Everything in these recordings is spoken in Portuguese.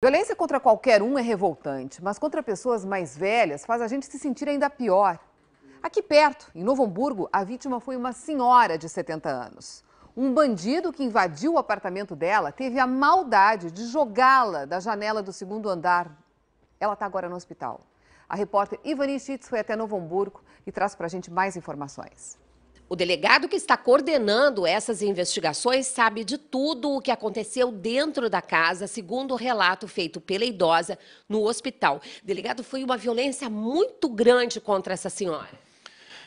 Violência contra qualquer um é revoltante, mas contra pessoas mais velhas faz a gente se sentir ainda pior. Aqui perto, em Novo Hamburgo, a vítima foi uma senhora de 70 anos. Um bandido que invadiu o apartamento dela teve a maldade de jogá-la da janela do segundo andar. Ela está agora no hospital. A repórter Ivani Schitz foi até Novo Hamburgo e traz para a gente mais informações. O delegado que está coordenando essas investigações sabe de tudo o que aconteceu dentro da casa, segundo o relato feito pela idosa no hospital. Delegado, foi uma violência muito grande contra essa senhora.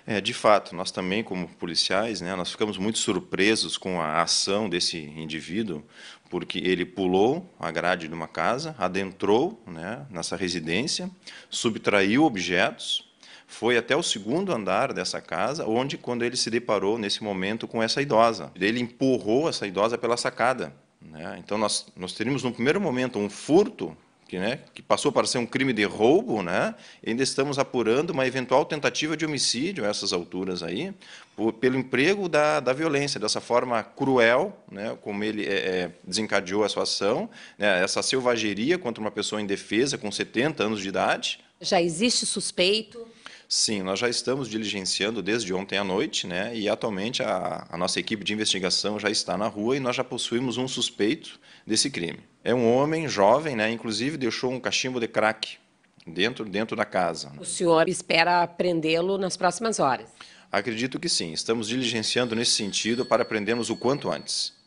É, de fato, nós também, como policiais, né, nós ficamos muito surpresos com a ação desse indivíduo, porque ele pulou a grade de uma casa, adentrou né, nessa residência, subtraiu objetos, foi até o segundo andar dessa casa, onde quando ele se deparou nesse momento com essa idosa. Ele empurrou essa idosa pela sacada. Né? Então nós, nós teríamos no primeiro momento um furto que, né, que, passou para ser um crime de roubo, né, ainda estamos apurando uma eventual tentativa de homicídio a essas alturas aí, por, pelo emprego da, da, violência, dessa forma cruel, né, como ele é, é desencadeou a sua ação, né? essa selvageria contra uma pessoa indefesa com 70 anos de idade. Já existe suspeito? Sim, nós já estamos diligenciando desde ontem à noite, né? E atualmente a, a, nossa equipe de investigação já está na rua e nós já possuímos um suspeito desse crime. É um homem jovem, né? Inclusive deixou um cachimbo de crack dentro dentro da casa. Né? O senhor espera prendê-lo nas próximas horas? Acredito que sim. Estamos diligenciando nesse sentido para prendermos o quanto antes.